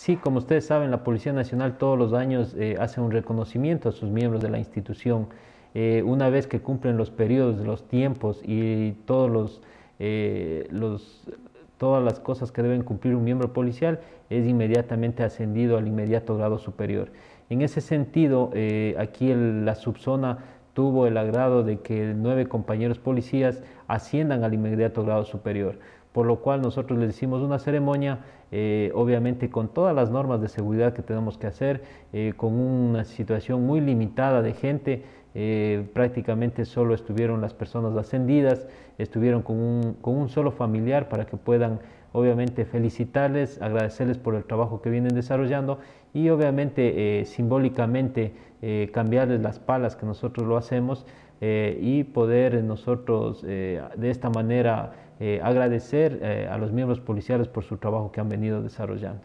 Sí, como ustedes saben, la Policía Nacional todos los años eh, hace un reconocimiento a sus miembros de la institución. Eh, una vez que cumplen los periodos, los tiempos y todos eh, todas las cosas que deben cumplir un miembro policial, es inmediatamente ascendido al inmediato grado superior. En ese sentido, aquí la subzona tuvo el agrado de que nueve compañeros policías asciendan al inmediato grado superior por lo cual nosotros les hicimos una ceremonia, eh, obviamente con todas las normas de seguridad que tenemos que hacer, eh, con una situación muy limitada de gente eh, prácticamente solo estuvieron las personas ascendidas, estuvieron con un, solo familiar para que puedan obviamente felicitarles, agradecerles por el trabajo que vienen desarrollando y obviamente eh, simbólicamente eh, cambiarles las palas que nosotros lo hacemos y poder nosotros de esta manera agradecer a los miembros policiales por su trabajo que han venido desarrollando.